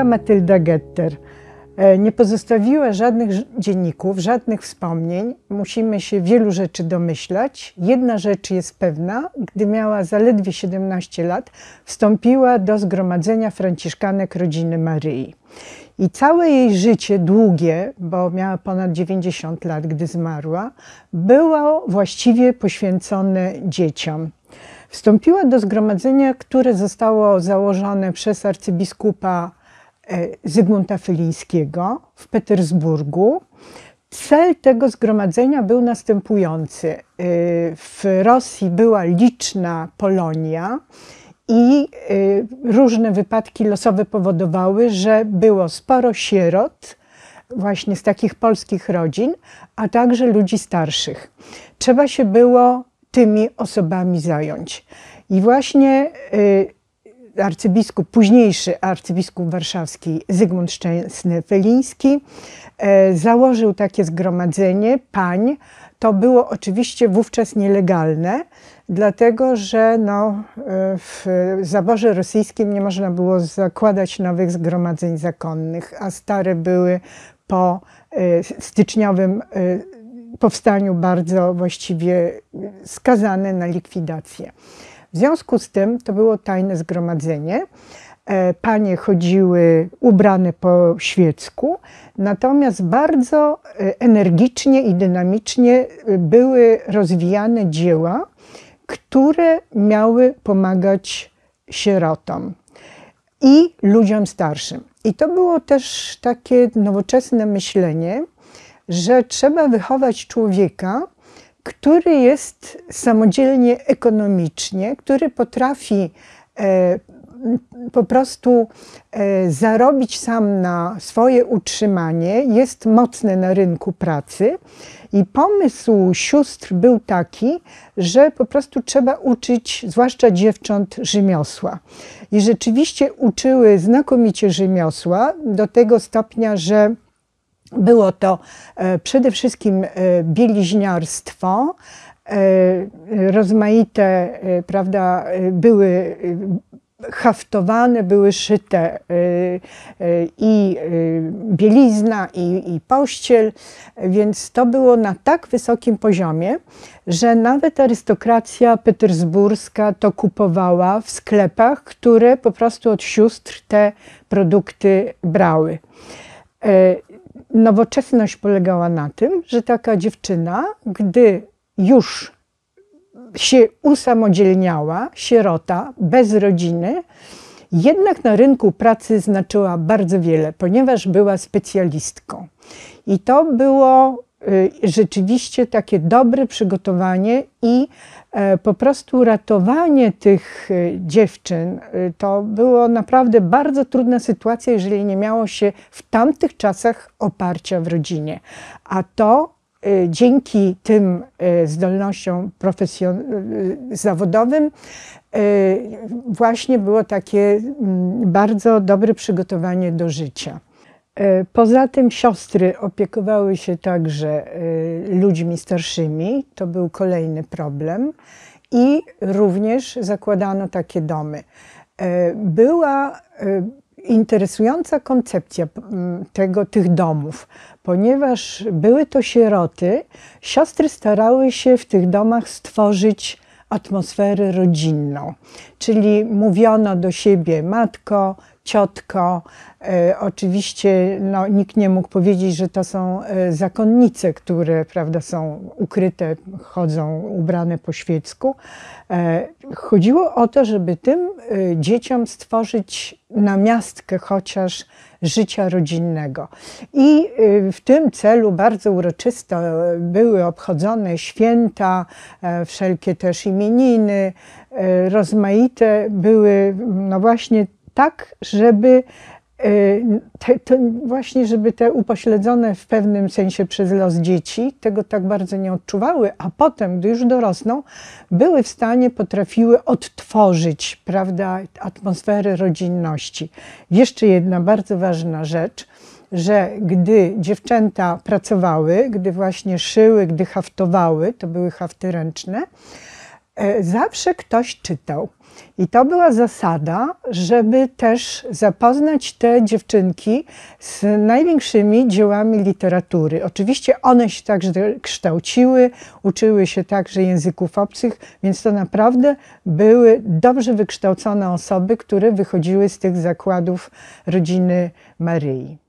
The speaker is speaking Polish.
Architektka Matylda Getter. E, nie pozostawiła żadnych dzienników, żadnych wspomnień. Musimy się wielu rzeczy domyślać. Jedna rzecz jest pewna: gdy miała zaledwie 17 lat, wstąpiła do Zgromadzenia Franciszkanek Rodziny Maryi. I całe jej życie długie, bo miała ponad 90 lat, gdy zmarła, było właściwie poświęcone dzieciom. Wstąpiła do zgromadzenia, które zostało założone przez arcybiskupa E, Zygmunta Fylińskiego w Petersburgu. Cel tego zgromadzenia był następujący. E, w Rosji była liczna Polonia i e, różne wypadki losowe powodowały, że było sporo sierot, właśnie z takich polskich rodzin, a także ludzi starszych. Trzeba się było tymi osobami zająć. I właśnie arcybiskup, późniejszy arcybiskup warszawski Zygmunt Szczęsny-Feliński e, założył takie zgromadzenie pań. To było oczywiście wówczas nielegalne, dlatego że no, e, w zaborze rosyjskim nie można było zakładać nowych zgromadzeń zakonnych, a stare były po e, styczniowym powstaniu bardzo właściwie skazane na likwidację. W związku z tym to było tajne zgromadzenie. E, panie chodziły ubrane po świecku, natomiast bardzo e, energicznie i dynamicznie e, były rozwijane dzieła, które miały pomagać sierotom i ludziom starszym. I to było też takie nowoczesne myślenie, że trzeba wychować człowieka, który jest samodzielnie ekonomicznie, który potrafi e, po prostu e, zarobić sam na swoje utrzymanie, jest mocny na rynku pracy. I pomysł sióstr był taki, że po prostu trzeba uczyć, zwłaszcza dziewcząt, rzemiosła. I rzeczywiście uczyły znakomicie rzemiosła, do tego stopnia, że było to e, przede wszystkim e, bieliźniarstwo, e, rozmaite, prawda, były haftowane, były szyte i bielizna, i, i pościel, więc to było na tak wysokim poziomie, że nawet arystokracja petersburska to kupowała w sklepach, które po prostu od sióstr te produkty brały nowoczesność polegała na tym, że taka dziewczyna, gdy już się usamodzielniała, sierota, bez rodziny, jednak na rynku pracy znaczyła bardzo wiele, ponieważ była specjalistką. I to było Y, rzeczywiście takie dobre przygotowanie i e, po prostu ratowanie tych e, dziewczyn. E, to było naprawdę bardzo trudna sytuacja, jeżeli nie miało się w tamtych czasach oparcia w rodzinie. A to dzięki tym zdolnościom zawodowym właśnie było takie mm, bardzo dobre przygotowanie do życia. E, poza tym siostry opiekowały się także e, ludźmi starszymi, to był kolejny problem, i również zakładano takie domy. E, była interesująca koncepcja tego, tych domów, ponieważ były to sieroty, siostry starały się w tych domach stworzyć atmosferę rodzinną, czyli mówiono do siebie matko, ciotko. E, oczywiście no, nikt nie mógł powiedzieć, że to są e, zakonnice, które prawda, są ukryte, chodzą ubrane po świecku. E, chodziło o to, żeby tym dzieciom stworzyć namiastkę chociaż życia rodzinnego. I w tym celu bardzo uroczysto były obchodzone święta, wszelkie też imieniny, rozmaite były no właśnie tak, żeby y, te, to właśnie, żeby te upośledzone w pewnym sensie przez los dzieci tego tak bardzo nie odczuwały, a potem, gdy już dorosną, były w stanie, potrafiły odtworzyć prawda, atmosferę rodzinności. Jeszcze jedna bardzo ważna rzecz, że gdy dziewczęta pracowały, gdy właśnie szyły, gdy haftowały, to były hafty ręczne, E, zawsze ktoś czytał. I to była zasada, żeby też zapoznać te dziewczynki z największymi dziełami literatury. Oczywiście one się także kształciły, uczyły się także języków obcych, więc to naprawdę były dobrze wykształcone osoby, które wychodziły z tych zakładów rodziny Maryi.